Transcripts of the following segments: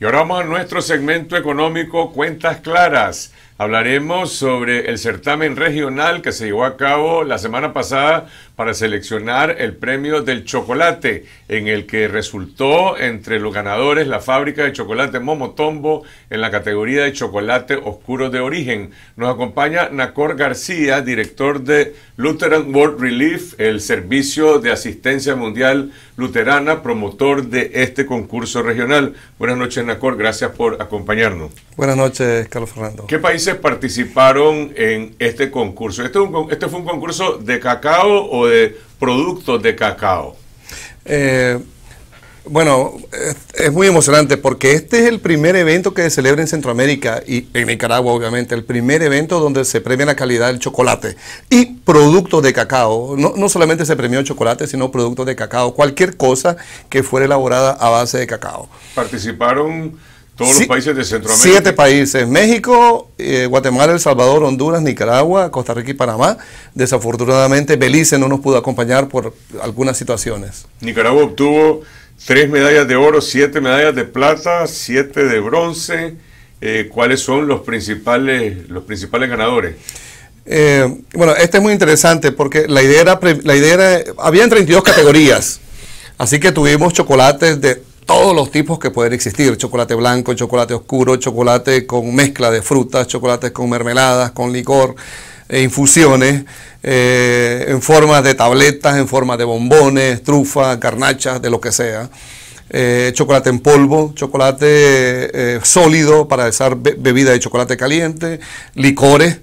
Y ahora a nuestro segmento económico Cuentas Claras. Hablaremos sobre el certamen regional que se llevó a cabo la semana pasada para seleccionar el premio del chocolate, en el que resultó entre los ganadores la fábrica de chocolate Momotombo en la categoría de chocolate oscuro de origen. Nos acompaña Nacor García, director de Lutheran World Relief, el servicio de asistencia mundial luterana, promotor de este concurso regional. Buenas noches, Nacor, gracias por acompañarnos. Buenas noches, Carlos Fernando. ¿Qué países participaron en este concurso? ¿Este, ¿Este, fue un concurso de cacao o de productos de cacao? Eh, bueno, es, muy emocionante porque este es el primer evento que se celebra en Centroamérica y en Nicaragua, obviamente, el primer evento donde se premia la calidad del chocolate y productos de cacao. No, no solamente se premió chocolate, sino productos de cacao, cualquier cosa que fuera elaborada a base de cacao. Participaron todos los países de Centroamérica. Siete países. México, eh, Guatemala, El Salvador, Honduras, Nicaragua, Costa Rica y Panamá. Desafortunadamente, Belice no nos pudo acompañar por algunas situaciones. Nicaragua obtuvo tres medallas de oro, siete medallas de plata, siete de bronce. Eh, ¿Cuáles son los principales, los principales ganadores? Eh, bueno, este es muy interesante porque la idea era, la idea era, habían 32 categorías, así que tuvimos chocolates de todos los tipos que pueden existir, chocolate blanco, chocolate oscuro, chocolate con mezcla de frutas, chocolates con mermeladas, con licor, e infusiones, eh, en forma de tabletas, en forma de bombones, trufas, carnachas, de lo que sea. Eh, chocolate en polvo, chocolate eh, sólido para usar bebida de chocolate caliente, licores,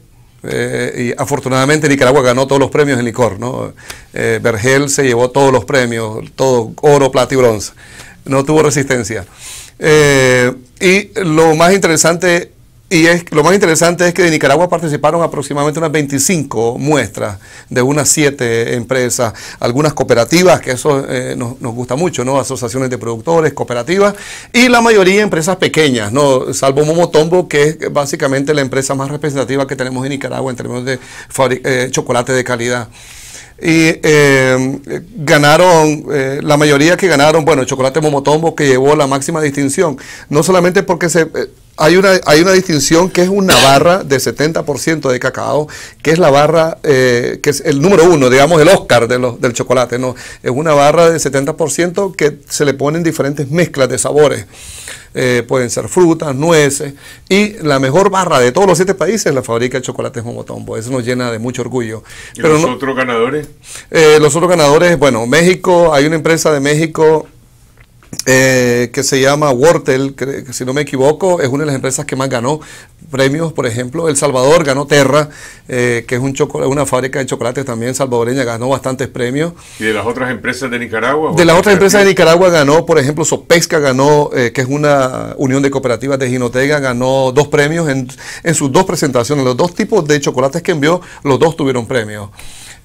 y afortunadamente Nicaragua ganó todos los premios en licor, ¿no? Vergel se llevó todos los premios, todo oro, plata y bronce no tuvo resistencia. Eh, y lo más interesante y es, lo más interesante es que de Nicaragua participaron aproximadamente unas 25 muestras de unas 7 empresas, algunas cooperativas, que eso eh, nos, gusta mucho, ¿no? Asociaciones de productores, cooperativas, y la mayoría empresas pequeñas, ¿no? Salvo Momotombo, que es básicamente la empresa más representativa que tenemos en Nicaragua en términos de eh, chocolate de calidad y eh, ganaron, la mayoría que ganaron, bueno, Chocolate Momotombo que llevó la máxima distinción, no solamente porque se, hay una, hay una distinción que es una barra de 70% de cacao, que es la barra, eh, que es el número uno, digamos el Oscar de los, del chocolate, ¿no? Es una barra de 70% que se le ponen diferentes mezclas de sabores. Eh, pueden ser frutas, nueces, y la mejor barra de todos los siete países la fabrica el chocolate Momotombo. Pues eso nos llena de mucho orgullo. ¿Y los otros ganadores? Eh, los otros ganadores, bueno, México, hay una empresa de México eh, que se llama Wortel, si no me equivoco, es una de las empresas que más ganó premios, por ejemplo, El Salvador ganó Terra, eh, que es un una fábrica de chocolates también salvadoreña, ganó bastantes premios. ¿Y de las otras empresas de Nicaragua? De las otras empresas de Nicaragua ganó, por ejemplo, Sopesca ganó, eh, que es una unión de cooperativas de Ginotega, ganó dos premios en sus dos presentaciones. Los dos tipos de chocolates que envió, los dos tuvieron premios.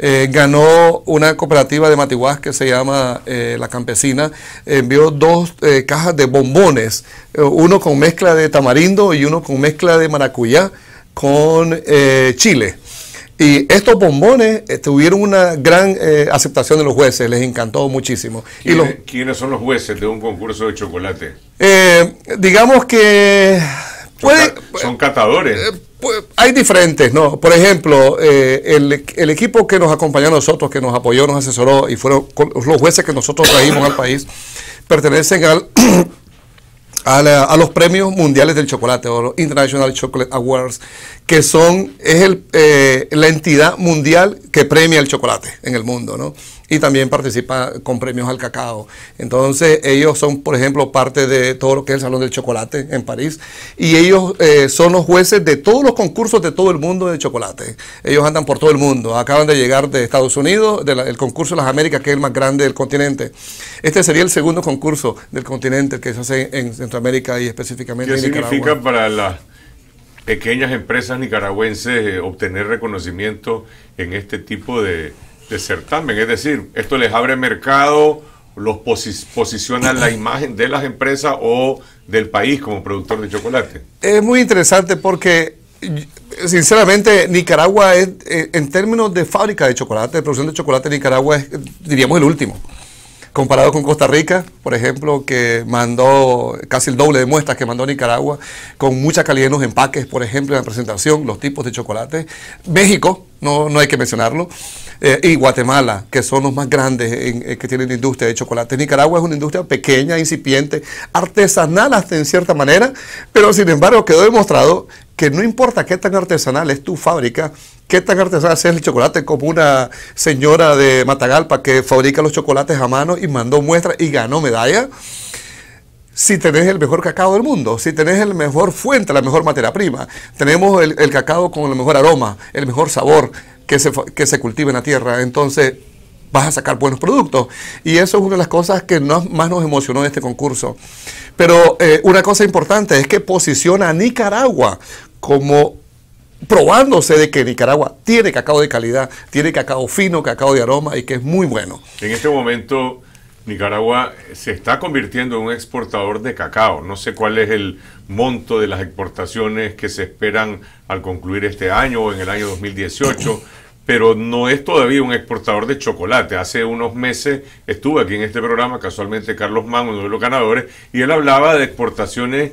Eh, ganó una cooperativa de Matiguas que se llama eh, La Campesina, envió dos eh, cajas de bombones, uno con mezcla de tamarindo y uno con mezcla de maracuyá con chile. Y estos bombones tuvieron una gran aceptación de los jueces, les encantó muchísimo. y los, ¿Quiénes son los jueces de un concurso de chocolate? digamos que... son, catadores. Pues, hay diferentes, ¿no? Por ejemplo, eh, el, equipo que nos acompañó a nosotros, que nos apoyó, nos asesoró y fueron los jueces que nosotros traímos al país, pertenecen al, a, los premios mundiales del chocolate, o los International Chocolate Awards, que son, es el, eh, la entidad mundial que premia el chocolate en el mundo, ¿no? y también participa con premios al cacao. Entonces ellos son, por ejemplo, parte de todo lo que es el Salón del Chocolate en París y ellos eh, son los jueces de todos los concursos de todo el mundo de chocolate. Ellos andan por todo el mundo, acaban de llegar de Estados Unidos, del concurso de las Américas, que es el más grande del continente. Este sería el segundo concurso del continente que se hace en Centroamérica y específicamente en Nicaragua. significa para las pequeñas empresas nicaragüenses eh, obtener reconocimiento en este tipo de de certamen. Es decir, esto les abre mercado, los posiciona la imagen de las empresas o del país como productor de chocolate. Es muy interesante porque, sinceramente, Nicaragua es, eh, en términos de fábrica de chocolate, de producción de chocolate, Nicaragua es, diríamos, el último comparado con Costa Rica, por ejemplo, que mandó casi el doble de muestras que mandó Nicaragua, con mucha calidad en los empaques, por ejemplo, en la presentación, los tipos de chocolate. México, no, no hay que mencionarlo, eh, y Guatemala, que son los más grandes eh, que tienen industria de chocolate. Nicaragua es una industria pequeña, incipiente, artesanal hasta en cierta manera, pero sin embargo quedó demostrado que no importa qué tan artesanal es tu fábrica, ¿Qué tan artesana es el chocolate? Como una señora de Matagalpa que fabrica los chocolates a mano y mandó muestras y ganó medalla. Si tenés el mejor cacao del mundo, si tenés el mejor fuente, la mejor materia prima, tenemos el, cacao con el mejor aroma, el mejor sabor que se, que cultiva en la tierra. Entonces, vas a sacar buenos productos. Y eso es una de las cosas que más nos emocionó de este concurso. Pero eh, una cosa importante es que posiciona a Nicaragua como probándose de que Nicaragua tiene cacao de calidad, tiene cacao fino, cacao de aroma y que es muy bueno. En este momento Nicaragua se está convirtiendo en un exportador de cacao. No sé cuál es el monto de las exportaciones que se esperan al concluir este año o en el año 2018, pero no es todavía un exportador de chocolate. Hace unos meses estuve aquí en este programa, casualmente Carlos Mango, uno de los ganadores, y él hablaba de exportaciones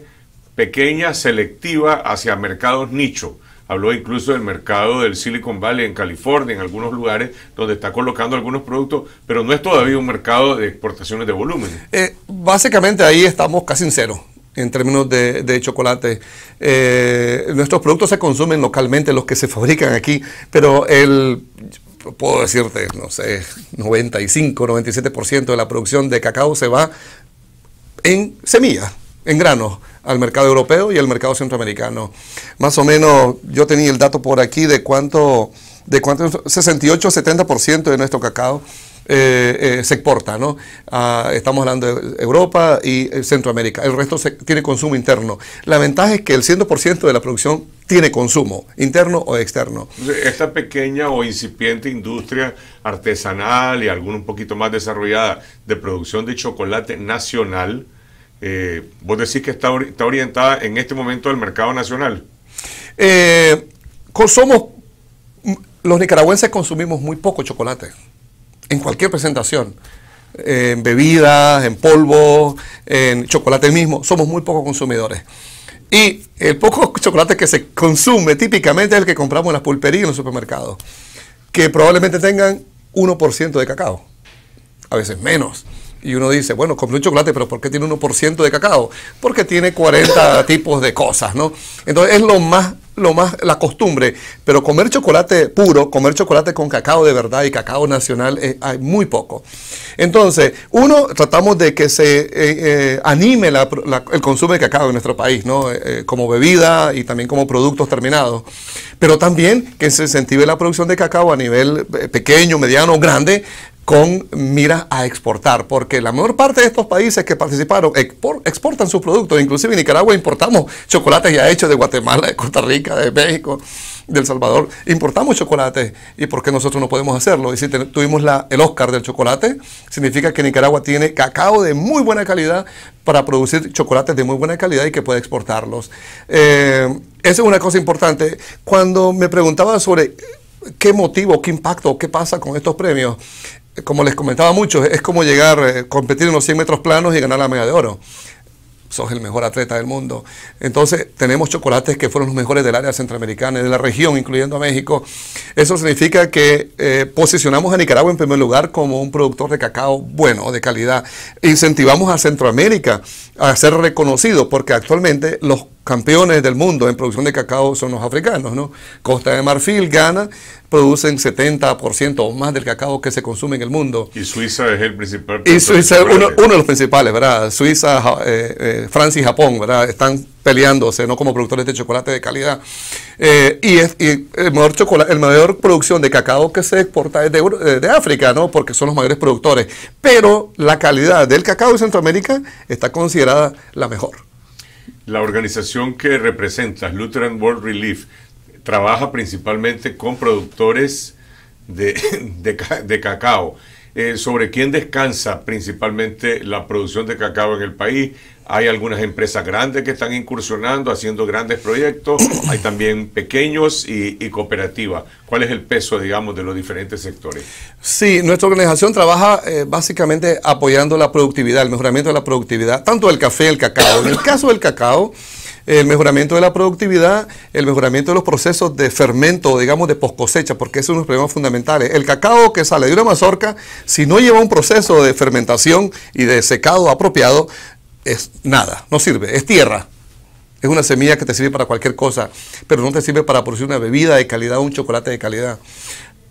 pequeñas, selectivas, hacia mercados nicho Habló incluso del mercado del Silicon Valley en California, en algunos lugares donde está colocando algunos productos, pero no es todavía un mercado de exportaciones de volumen. Eh, básicamente ahí estamos casi en cero en términos de, chocolate. Eh, nuestros productos se consumen localmente, los que se fabrican aquí, pero el, puedo decirte, no sé, 95, 97% de la producción de cacao se va en semillas, en granos al mercado europeo y al mercado centroamericano. Más o menos, yo tenía el dato por aquí de cuánto, de cuánto 68-70% de nuestro cacao eh, eh, se exporta, ¿no? Ah, estamos hablando de Europa y eh, Centroamérica. El resto tiene consumo interno. La ventaja es que el 100% de la producción tiene consumo, interno o externo. Esta pequeña o incipiente industria artesanal y alguna un poquito más desarrollada de producción de chocolate nacional, eh, vos decís que está, está, orientada en este momento al mercado nacional. Eh, mm, los nicaragüenses consumimos muy poco chocolate, en cualquier presentación, eh, en bebidas, en polvo, en chocolate mismo, somos muy pocos consumidores. Y el poco chocolate que se consume típicamente es el que compramos en las pulperías en los supermercados, que probablemente tengan 1% de cacao, a veces menos. Y uno dice, bueno, compré un chocolate, pero ¿por qué tiene 1% de cacao? Porque tiene 40 tipos de cosas, ¿no? Entonces es lo más, lo más, la costumbre. Pero comer chocolate puro, comer chocolate con cacao de verdad y cacao nacional, eh, hay muy poco. Entonces, uno, tratamos de que se eh, eh, anime el consumo de cacao en nuestro país, ¿no? como bebida y también como productos terminados. Pero también que se incentive la producción de cacao a nivel pequeño, mediano, grande, con Mira a exportar, porque la mayor parte de estos países que participaron exportan sus productos, inclusive en Nicaragua importamos chocolates ya hechos de Guatemala, de Costa Rica, de México, de El Salvador, importamos chocolates y por qué nosotros no podemos hacerlo. Y si tuvimos el Oscar del chocolate, significa que Nicaragua tiene cacao de muy buena calidad para producir chocolates de muy buena calidad y que puede exportarlos. Eh, esa es una cosa importante. Cuando me preguntaban sobre qué motivo, qué impacto, qué pasa con estos premios como les comentaba mucho, es como llegar, a eh, competir en los 100 metros planos y ganar la medalla de oro. Sos el mejor atleta del mundo. Entonces, tenemos chocolates que fueron los mejores del área centroamericana, y de la región, incluyendo a México. Eso significa que eh, posicionamos a Nicaragua en primer lugar como un productor de cacao bueno, de calidad. Incentivamos a Centroamérica a ser reconocido, porque actualmente los campeones del mundo en producción de cacao son los africanos, ¿no? Costa de Marfil, Ghana, producen 70% o más del cacao que se consume en el mundo. Y Suiza es el principal. Y Suiza es uno, de los principales, ¿verdad? Suiza, eh, eh, Francia y Japón, ¿verdad? Están peleándose, ¿no? Como productores de chocolate de calidad. Eh, y el mayor chocolate, el mayor producción de cacao que se exporta es de, de, África, ¿no? Porque son los mayores productores. Pero la calidad del cacao de Centroamérica está considerada la mejor. La organización que representa Lutheran World Relief, trabaja principalmente con productores de, cacao. Eh, ¿Sobre quién descansa principalmente la producción de cacao en el país? Hay algunas empresas grandes que están incursionando, haciendo grandes proyectos, hay también pequeños y, cooperativas. ¿Cuál es el peso, digamos, de los diferentes sectores? Sí, nuestra organización trabaja eh, básicamente apoyando la productividad, el mejoramiento de la productividad, tanto del café, el cacao. En el caso del cacao, el mejoramiento de la productividad, el mejoramiento de los procesos de fermento, digamos, de post cosecha, porque es uno de los problemas fundamentales. El cacao que sale de una mazorca, si no lleva un proceso de fermentación y de secado apropiado, es nada, no sirve, es tierra. Es una semilla que te sirve para cualquier cosa, pero no te sirve para producir una bebida de calidad un chocolate de calidad.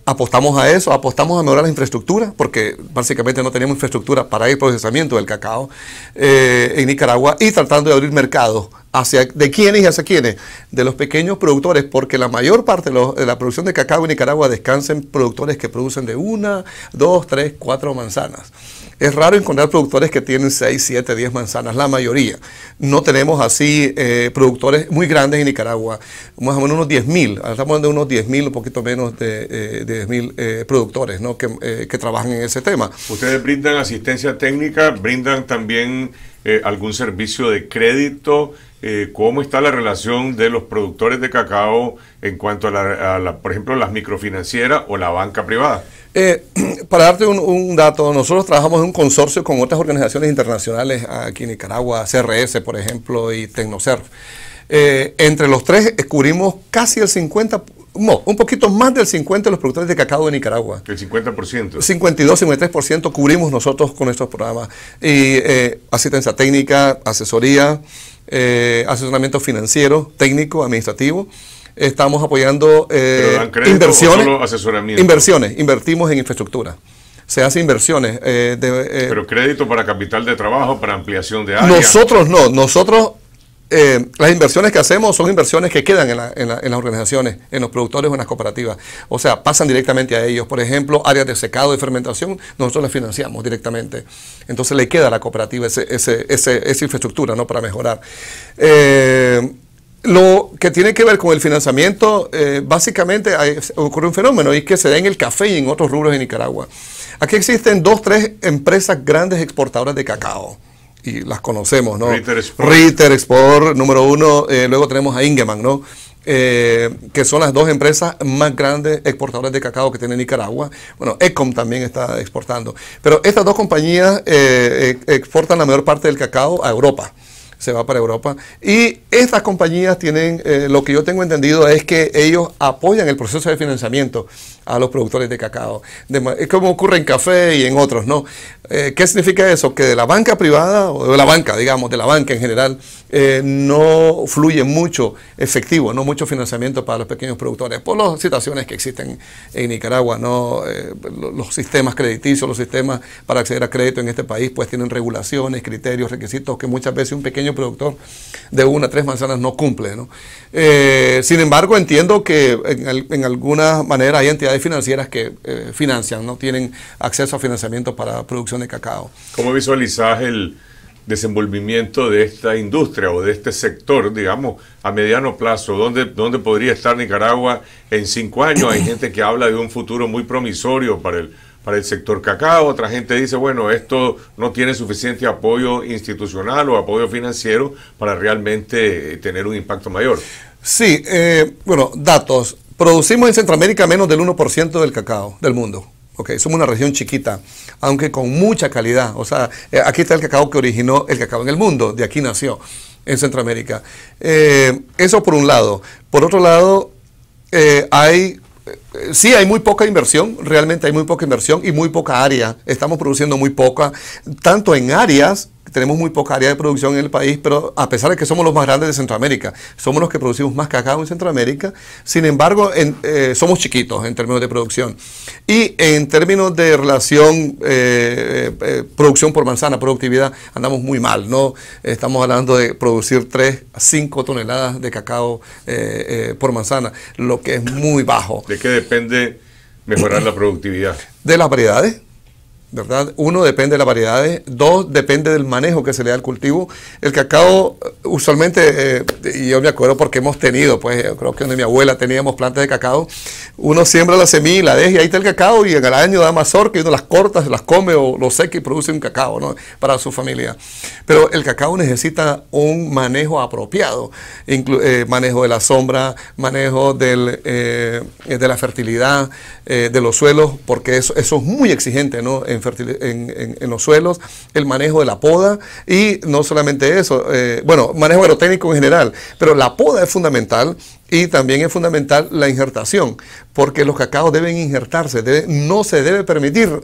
Apostamos a eso, apostamos a mejorar la infraestructura, porque básicamente no tenemos infraestructura para el procesamiento del cacao eh, en Nicaragua y tratando de abrir mercados. Hacia, ¿De quiénes y hacia quiénes? De los pequeños productores, porque la mayor parte de, de la producción de cacao en Nicaragua descansa en productores que producen de una, dos, tres, cuatro manzanas. Es raro encontrar productores que tienen 6, 7, 10 manzanas, la mayoría. No tenemos así eh, productores muy grandes en Nicaragua, más o menos unos mil. estamos hablando de unos mil, un poquito menos de eh, mil eh, productores eh, que trabajan en ese tema. Ustedes brindan asistencia técnica, brindan también algún servicio de crédito. Eh, cómo está la relación de los productores de cacao en cuanto a, la, por ejemplo, las microfinancieras o la banca privada. Eh, para darte un, dato, nosotros trabajamos en un consorcio con otras organizaciones internacionales aquí en Nicaragua, CRS, por ejemplo, y Tecnocerf. Eh, entre los tres cubrimos casi el 50, no, un poquito más del 50% de los productores de cacao de Nicaragua. El 50%. 52, 53% cubrimos nosotros con estos programas. Y asistencia técnica, asesoría, eh, asesoramiento financiero, técnico, administrativo. Estamos apoyando eh, inversiones. Inversiones, invertimos en infraestructura se hace inversiones. Eh, de, eh, Pero crédito para capital de trabajo, para ampliación de área? Nosotros no, nosotros eh, las inversiones que hacemos son inversiones que quedan en, las organizaciones, en los productores o en las cooperativas. O sea, pasan directamente a ellos. Por ejemplo, áreas de secado y fermentación, nosotros las financiamos directamente. Entonces le queda a la cooperativa esa infraestructura ¿no? para mejorar. Eh, lo que tiene que ver con el financiamiento, eh, básicamente ocurre un fenómeno y que se da en el café y en otros rubros de Nicaragua. Aquí existen dos, tres empresas grandes exportadoras de cacao y las conocemos, ¿no? Ritter Export. Ritter Export, número uno, eh, luego tenemos a Ingeman, ¿no? Eh, que son las dos empresas más grandes exportadoras de cacao que tiene Nicaragua. Bueno, Ecom también está exportando. Pero estas dos compañías eh, exportan la mayor parte del cacao a Europa se va para Europa. Y estas compañías tienen, lo que yo tengo entendido es que ellos apoyan el proceso de financiamiento a los productores de cacao. es como ocurre en café y en otros, ¿no? Eh, ¿Qué significa eso? Que de la banca privada, o de la banca, digamos, de la banca en general, eh, no fluye mucho efectivo, no mucho financiamiento para los pequeños productores, por las situaciones que existen en Nicaragua, ¿no? Eh, los sistemas crediticios, los sistemas para acceder a crédito en este país, pues tienen regulaciones, criterios, requisitos que muchas veces un pequeño productor de una, tres manzanas no cumple, sin embargo, entiendo que en, en alguna manera hay entidades financieras que eh, financian, no tienen acceso a financiamiento para producción de cacao. ¿Cómo visualizas el desenvolvimiento de esta industria o de este sector, digamos, a mediano plazo? ¿Dónde, dónde podría estar Nicaragua en cinco años? Hay gente que habla de un futuro muy promisorio para el, para el sector cacao, otra gente dice, bueno, esto no tiene suficiente apoyo institucional o apoyo financiero para realmente eh, tener un impacto mayor. Sí, eh, bueno, datos. Producimos en Centroamérica menos del 1% del cacao del mundo. Okay, somos una región chiquita, aunque con mucha calidad. O sea, eh, aquí está el cacao que originó el cacao en el mundo, de aquí nació, en Centroamérica. Eh, eso por un lado. Por otro lado, eh, hay sí hay muy poca inversión, realmente hay muy poca inversión y muy poca área. Estamos produciendo muy poca, tanto en áreas tenemos muy poca área de producción en el país, pero a pesar de que somos los más grandes de Centroamérica, somos los que producimos más cacao en Centroamérica, sin embargo, eh, somos chiquitos en términos de producción. Y en términos de relación eh, eh, producción por manzana, productividad, andamos muy mal, ¿no? Estamos hablando de producir 3 a 5 toneladas de cacao por manzana, lo que es muy bajo. ¿De qué depende mejorar la productividad? De las variedades ¿verdad? Uno, depende de las variedades. Dos, depende del manejo que se le da al cultivo. El cacao, eh, usualmente, eh, y yo me acuerdo porque hemos tenido, pues creo que donde mi abuela teníamos plantas de cacao, uno siembra la semilla, la deja y ahí está el cacao y en el año da mazorca y uno las corta, las come o lo seca y produce un cacao ¿no? para su familia. Pero el cacao necesita un manejo apropiado, eh, manejo de la sombra, manejo de la fertilidad, de los suelos, porque eso, eso es muy exigente, ¿no? en, en, los suelos, el manejo de la poda y no solamente eso, eh, bueno, manejo aerotécnico en general, pero la poda es fundamental y también es fundamental la injertación, porque los cacaos deben injertarse, no se debe permitir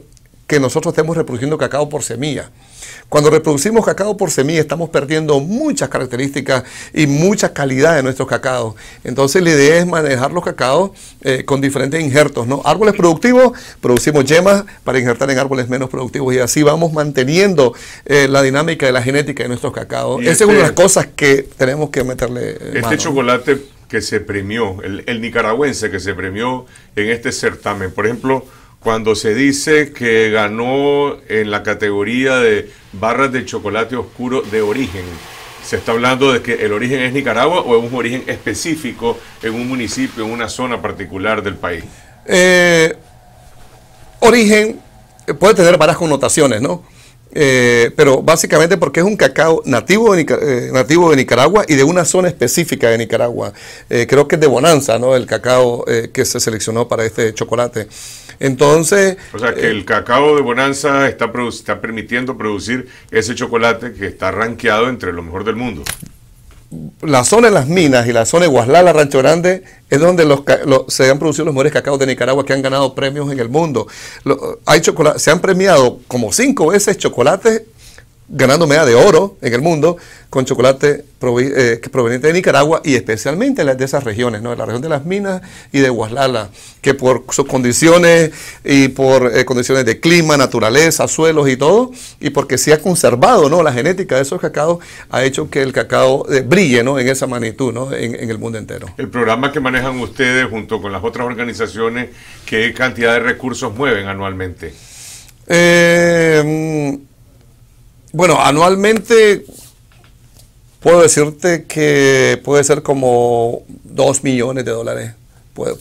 que nosotros estemos reproduciendo cacao por semilla. Cuando reproducimos cacao por semilla estamos perdiendo muchas características y mucha calidad de nuestros cacao. Entonces la idea es manejar los cacaos eh, con diferentes injertos. ¿no? Árboles productivos, producimos yemas para injertar en árboles menos productivos y así vamos manteniendo eh, la dinámica de la genética de nuestros cacaos. Esa es este una de las cosas que tenemos que meterle. Este chocolate que se premió, el nicaragüense que se premió en este certamen, por ejemplo, cuando se dice que ganó en la categoría de barras de chocolate oscuro de origen. ¿Se está hablando de que el origen es Nicaragua o es un origen específico en un municipio, en una zona particular del país? Eh, origen eh, puede tener varias connotaciones, ¿no? Eh, pero básicamente porque es un cacao nativo de, eh, nativo de Nicaragua y de una zona específica de Nicaragua. Eh, creo que es de Bonanza, ¿no? El cacao que se seleccionó para este chocolate. Entonces... O sea, que el cacao de Bonanza está, está permitiendo producir ese chocolate que está rankeado entre lo mejor del mundo la zona de las minas y la zona de Guaslala, Rancho Grande, es donde los, se han producido los mejores cacao de Nicaragua que han ganado premios en el mundo. hay chocolate, se han premiado como cinco veces chocolates ganando medalla de oro en el mundo con chocolate eh, proveniente de Nicaragua y especialmente de esas regiones, ¿no? de la región de las minas y de Huaslala, que por sus condiciones y por eh, condiciones de clima, naturaleza, suelos y todo, y porque se ha conservado ¿no? la genética de esos cacaos, ha hecho que el cacao eh, brille ¿no? en esa magnitud En, en, el mundo entero. El programa que manejan ustedes junto con las otras organizaciones, ¿qué cantidad de recursos mueven anualmente? Eh, mm, bueno, anualmente puedo decirte que puede ser como 2 millones de dólares. Ah,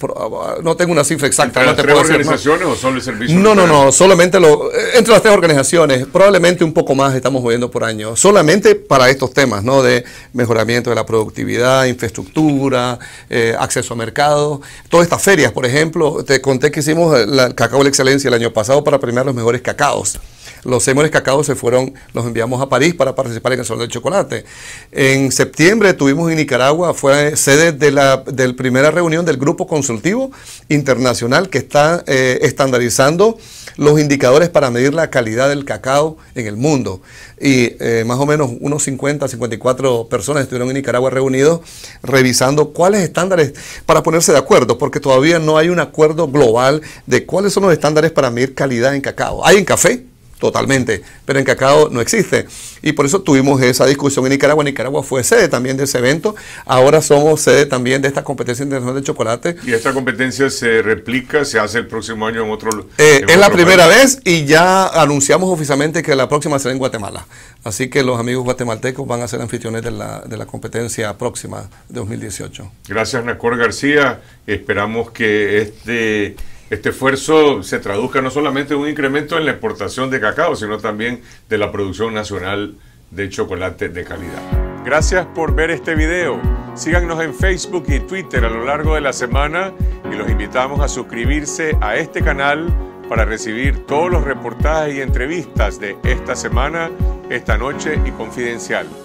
ah, no tengo una cifra exacta. ¿Entre las organizaciones o solo el servicio? No, no, no, solamente lo, eh, entre las tres organizaciones, probablemente un poco más estamos moviendo por año, solamente para estos temas, ¿no? De mejoramiento de la productividad, infraestructura, eh, acceso a mercado. todas estas ferias, por ejemplo, te conté que hicimos el Cacao de la Excelencia el año pasado para premiar los mejores cacaos los sémoles cacao se fueron, los enviamos a París para participar en el Salón del Chocolate. En septiembre tuvimos en Nicaragua, fue sede de la, primera reunión del Grupo Consultivo Internacional que está eh, estandarizando los indicadores para medir la calidad del cacao en el mundo. Y eh, más o menos unos 50, 54 personas estuvieron en Nicaragua reunidos revisando cuáles estándares para ponerse de acuerdo, porque todavía no hay un acuerdo global de cuáles son los estándares para medir calidad en cacao. Hay en café, totalmente, pero en Cacao no existe. Y por eso tuvimos esa discusión en Nicaragua. Nicaragua fue sede también de ese evento. Ahora somos sede también de esta competencia internacional de chocolate. ¿Y esta competencia se replica, se hace el próximo año en otro eh, Es la primera vez y ya anunciamos oficialmente que la próxima será en Guatemala. Así que los amigos guatemaltecos van a ser anfitriones de la, de la competencia próxima de 2018. Gracias, Nacor García. Esperamos que este este esfuerzo se traduzca no solamente en un incremento en la exportación de cacao, sino también de la producción nacional de chocolate de calidad. Gracias por ver este video. Síganos en Facebook y Twitter a lo largo de la semana y los invitamos a suscribirse a este canal para recibir todos los reportajes y entrevistas de esta semana, esta noche y confidencial.